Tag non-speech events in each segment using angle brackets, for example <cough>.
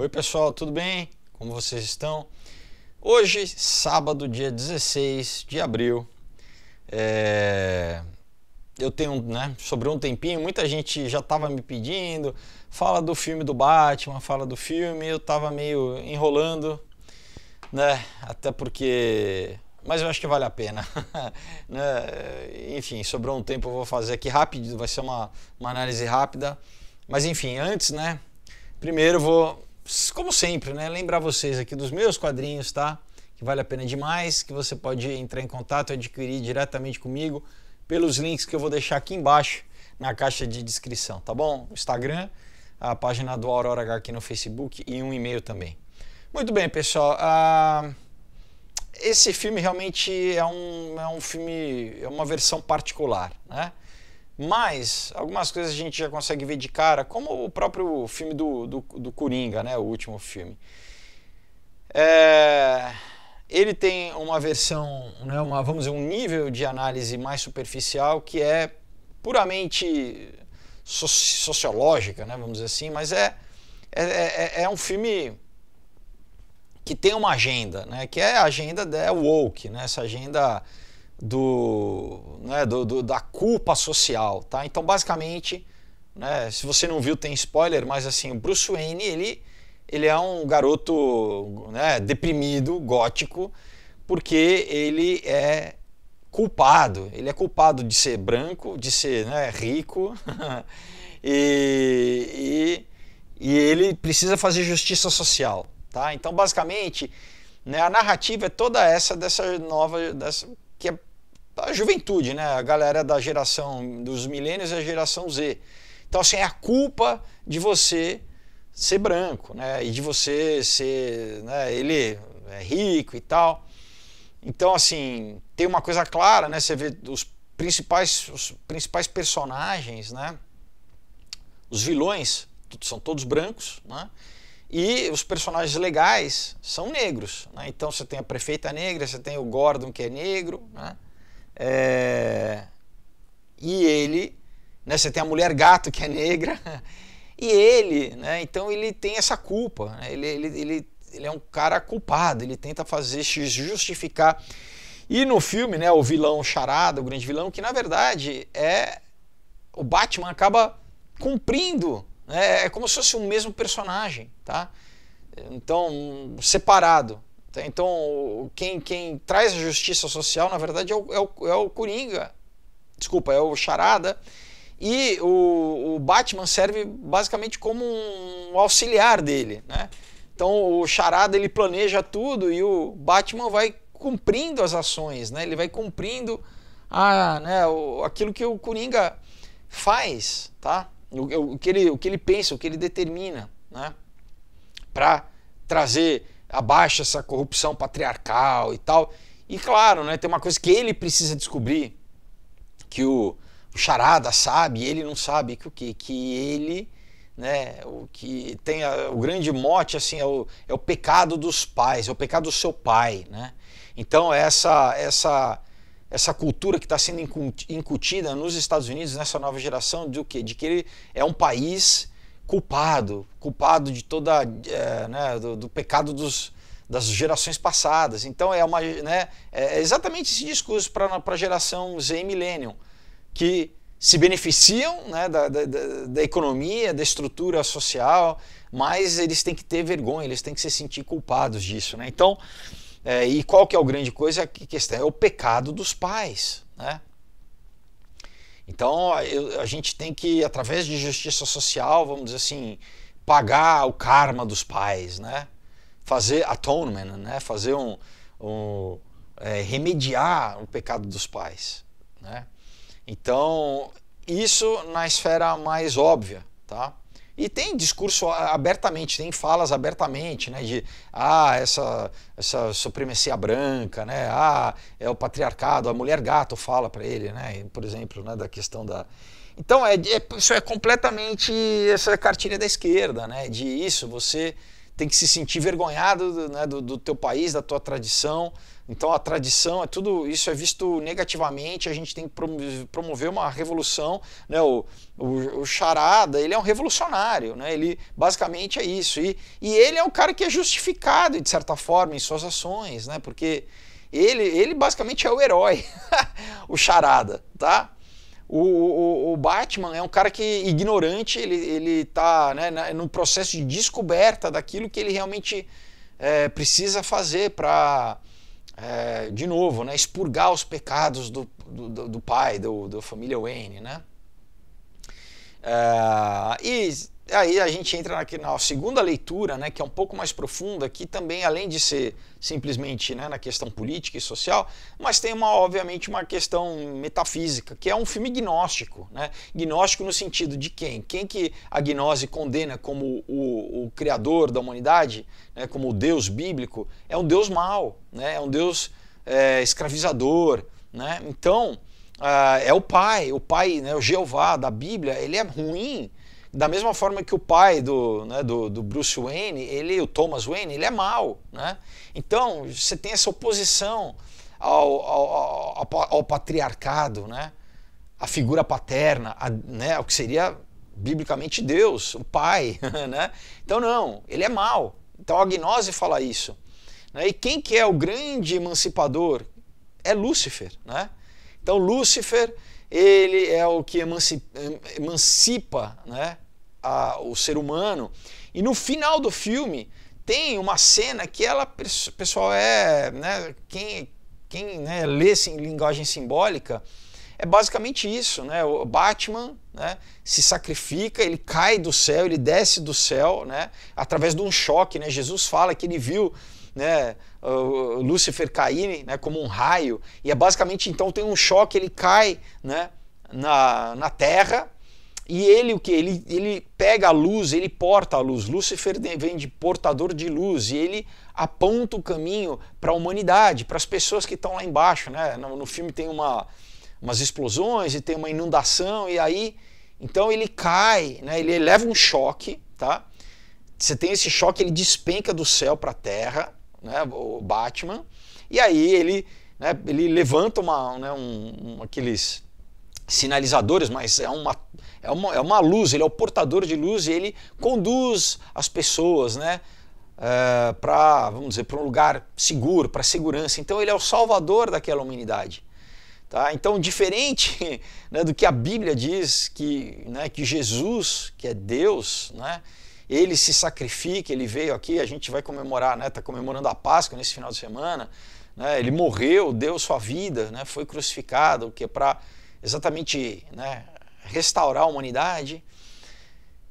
Oi, pessoal, tudo bem? Como vocês estão? Hoje, sábado, dia 16 de abril, é... eu tenho, né, sobrou um tempinho, muita gente já estava me pedindo, fala do filme do Batman, fala do filme, eu estava meio enrolando, né, até porque mas eu acho que vale a pena. <laughs> né? Enfim, sobrou um tempo, eu vou fazer aqui rápido, vai ser uma, uma análise rápida. Mas enfim, antes, né? Primeiro vou como sempre, né? Lembrar vocês aqui dos meus quadrinhos, tá? Que vale a pena demais, que você pode entrar em contato e adquirir diretamente comigo pelos links que eu vou deixar aqui embaixo na caixa de descrição, tá bom? Instagram, a página do Aurora H aqui no Facebook e um e-mail também. Muito bem, pessoal. Ah, esse filme realmente é um, é um filme, é uma versão particular, né? Mas algumas coisas a gente já consegue ver de cara, como o próprio filme do, do, do Coringa, né? o último filme. É, ele tem uma versão, né, uma, vamos dizer, um nível de análise mais superficial que é puramente so sociológica, né, vamos dizer assim, mas é é, é, é, é, um filme que tem uma agenda, né, que é a agenda da é woke, né, essa agenda do né, do, do, da culpa social, tá? Então, basicamente, né, se você não viu, tem spoiler, mas assim, o Bruce Wayne, ele, ele é um garoto né, deprimido, gótico, porque ele é culpado. Ele é culpado de ser branco, de ser né, rico, <laughs> e, e, e ele precisa fazer justiça social, tá? Então, basicamente, né, a narrativa é toda essa dessa nova... Dessa, que é a juventude, né? A galera da geração dos milênios e é a geração Z. Então, assim, é a culpa de você ser branco, né? E de você ser, né? Ele é rico e tal. Então, assim, tem uma coisa clara, né? Você vê os principais, os principais personagens, né? Os vilões são todos brancos, né? E os personagens legais são negros, né? Então, você tem a prefeita negra, você tem o Gordon que é negro, né? É... E ele, né, você tem a mulher gato que é negra, <laughs> e ele, né, então ele tem essa culpa, né, ele, ele, ele, ele é um cara culpado, ele tenta fazer se justificar. E no filme, né, o vilão charada, o grande vilão, que na verdade é o Batman acaba cumprindo, né, é como se fosse o mesmo personagem, tá? Então, separado, então, quem, quem traz a justiça social, na verdade, é o, é o, é o Coringa. Desculpa, é o Charada. E o, o Batman serve basicamente como um auxiliar dele, né? Então o Charada ele planeja tudo e o Batman vai cumprindo as ações, né? Ele vai cumprindo a, né, o, aquilo que o Coringa faz, tá? O, o, que ele, o que ele pensa, o que ele determina, né? Para trazer abaixa essa corrupção patriarcal e tal. E claro, né, tem uma coisa que ele precisa descobrir, que o, o Charada sabe, e ele não sabe, que o quê? Que ele, né, o que tem a, o grande mote assim, é o, é o pecado dos pais, é o pecado do seu pai, né? Então essa essa essa cultura que está sendo incutida nos Estados Unidos nessa nova geração o que de que ele é um país culpado, culpado de toda é, né, do, do, pecado dos, das gerações passadas. Então é uma né, é exatamente esse discurso para a geração Z e Millennium que se beneficiam né, da, da, da, economia, da estrutura social, mas eles têm que ter vergonha, eles têm que se sentir culpados disso. Né? Então, é, e qual que é a grande coisa? A questão é o pecado dos pais. Né? Então a gente tem que, através de justiça social, vamos dizer assim, pagar o karma dos pais, né? Fazer atonement, né? Fazer um, um é, remediar o pecado dos pais, né? Então isso na esfera mais óbvia, tá? E tem discurso abertamente, tem falas abertamente, né? De ah, essa, essa supremacia branca, né? Ah, é o patriarcado, a mulher gato fala para ele, né? Por exemplo, né, da questão da. Então, é, é, isso é completamente essa é cartilha da esquerda, né? De isso, você tem que se sentir vergonhado né, do, do teu país, da tua tradição. Então a tradição é tudo isso é visto negativamente. A gente tem que promover uma revolução. Né? O, o, o, charada ele é um revolucionário, né? Ele basicamente é isso e, e ele é um cara que é justificado de certa forma em suas ações, né? Porque ele, ele basicamente é o herói, <laughs> o charada, tá? O, o, o, Batman é um cara que é ignorante, ele, ele tá né, no processo de descoberta daquilo que ele realmente é, precisa fazer para, é, de novo, né, expurgar os pecados do, do, do pai, do, do família Wayne, né? É, e Aí a gente entra aqui na segunda leitura, né, que é um pouco mais profunda, que também além de ser simplesmente né, na questão política e social, mas tem uma obviamente uma questão metafísica, que é um filme gnóstico, né? Gnóstico no sentido de quem? Quem que a gnose condena como o, o criador da humanidade, né, como o Deus bíblico, é um Deus mau, né? É um Deus é, escravizador, né? Então ah, é o pai, o pai, né, o Jeová da Bíblia, ele é ruim da mesma forma que o pai do, né, do, do, Bruce Wayne, ele, o Thomas Wayne, ele é mau. Né? Então, você tem essa oposição ao, ao, ao, ao patriarcado, né? a figura paterna, a, né, o que seria biblicamente Deus, o pai. <laughs> Né? Então, não, ele é mau. Então, a gnose fala isso. Né? E quem que é o grande emancipador? É Lúcifer. Né? Então, Lúcifer ele é o que emancipa, emancipa né, a, o ser humano. E no final do filme tem uma cena que ela, pessoal, é né, quem, quem né, lê em linguagem simbólica é basicamente isso, né? O Batman né, se sacrifica, ele cai do céu, ele desce do céu, né? Através de um choque, né? Jesus fala que ele viu né, Lúcifer cair né, como um raio, e é basicamente então tem um choque, ele cai né, na, na terra, e ele o que? Ele, ele pega a luz, ele porta a luz. Lúcifer vem de portador de luz e ele aponta o caminho para a humanidade, para as pessoas que estão lá embaixo. Né? No, no, filme tem uma, umas explosões e tem uma inundação, e aí então ele cai, né? ele leva um choque, tá? Você tem esse choque, ele despenca do céu para a terra, né, o Batman, e aí ele, né, ele levanta uma, né, um, um, aqueles sinalizadores, mas é uma, é, uma, é uma luz, ele é o portador de luz e ele conduz as pessoas, né? Uh, eh, para vamos dizer para um lugar seguro para segurança então ele é o salvador daquela humanidade tá então diferente <laughs> né, do que a Bíblia diz que né, que Jesus que é Deus né, ele se sacrifica, ele veio aqui, a gente vai comemorar, né? Está comemorando a Páscoa nesse final de semana. Né? Ele morreu, deu sua vida, né? foi crucificado, que é para exatamente né? restaurar a humanidade.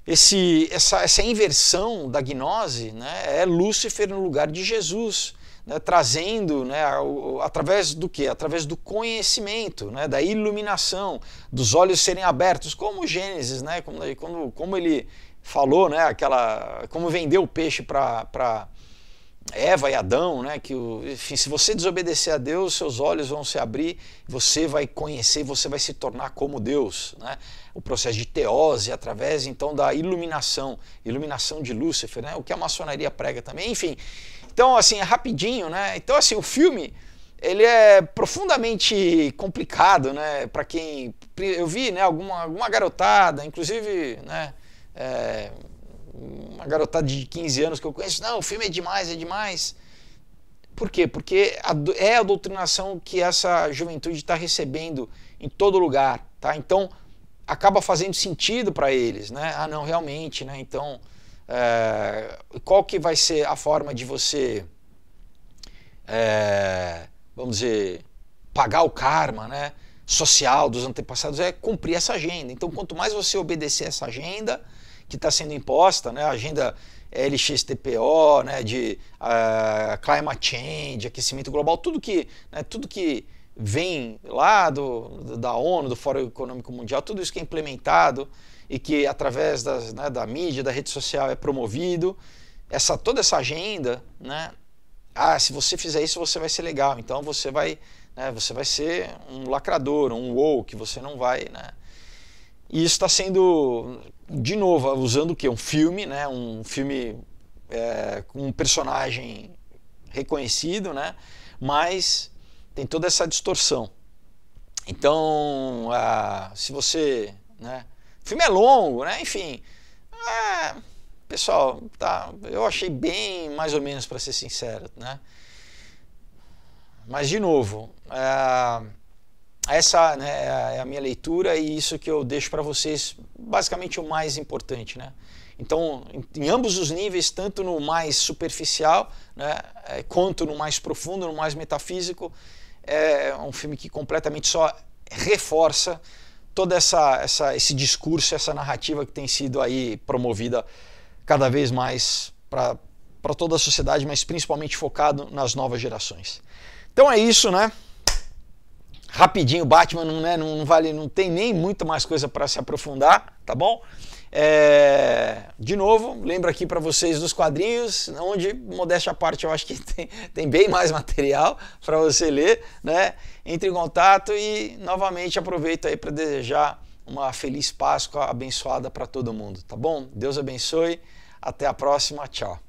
Esse, essa, essa inversão da gnose né? é Lúcifer no lugar de Jesus. Né, trazendo né, através do que? Através do conhecimento, né, da iluminação, dos olhos serem abertos, como Gênesis, né, como, como, como ele falou, né, aquela como vendeu o peixe para Eva e Adão, né, que o, enfim, se você desobedecer a Deus, seus olhos vão se abrir, você vai conhecer, você vai se tornar como Deus, né? O processo de teose através então da iluminação, iluminação de Lúcifer, né? O que a maçonaria prega também, enfim. Então, assim, é rapidinho, né? Então, assim, o filme ele é profundamente complicado, né? Para quem eu vi, né, alguma alguma garotada, inclusive, né, é, uma garotada de 15 anos que eu conheço, não, o filme é demais, é demais. Por quê? Porque é a doutrinação que essa juventude está recebendo em todo lugar, tá? Então acaba fazendo sentido para eles, né? Ah, não, realmente, né? Então é, qual que vai ser a forma de você, é, vamos dizer, pagar o karma, né? Social dos antepassados é cumprir essa agenda. Então quanto mais você obedecer essa agenda, que está sendo imposta, né? A agenda LXTPO, né? De uh, climate change, aquecimento global, tudo que, né? tudo que vem lá do, da ONU, do Fórum Econômico Mundial, tudo isso que é implementado e que através das, né, da mídia, da rede social é promovido, essa toda essa agenda, né? Ah, se você fizer isso você vai ser legal, então você vai, né, você vai ser um lacrador, um wow, que você não vai, né? E isso está sendo, de novo, usando o quê? Um filme, né? Um filme é, com um personagem reconhecido, né? Mas tem toda essa distorção. Então, se você, né? O filme é longo, né? Enfim, é, pessoal, tá? Eu achei bem, mais ou menos, para ser sincero, né? Mas de novo, é, essa né, é, é a minha leitura e isso que eu deixo para vocês, basicamente o mais importante, né? Então, em ambos os níveis, tanto no mais superficial, né, é, quanto no mais profundo, no mais metafísico, é um filme que completamente só reforça todo essa, essa, esse discurso, essa narrativa que tem sido aí promovida cada vez mais para toda a sociedade, mas principalmente focado nas novas gerações. Então é isso, né? rapidinho Batman, não, né, não, não vale, não tem nem muito mais coisa para se aprofundar, tá bom? É, de novo, lembro aqui para vocês dos quadrinhos, onde, modéstia à parte, eu acho que <laughs> tem, tem bem mais material para você ler, né? Entre em contato e, novamente, aproveito aí para desejar uma feliz Páscoa abençoada para todo mundo, tá bom? Deus abençoe, até a próxima, tchau.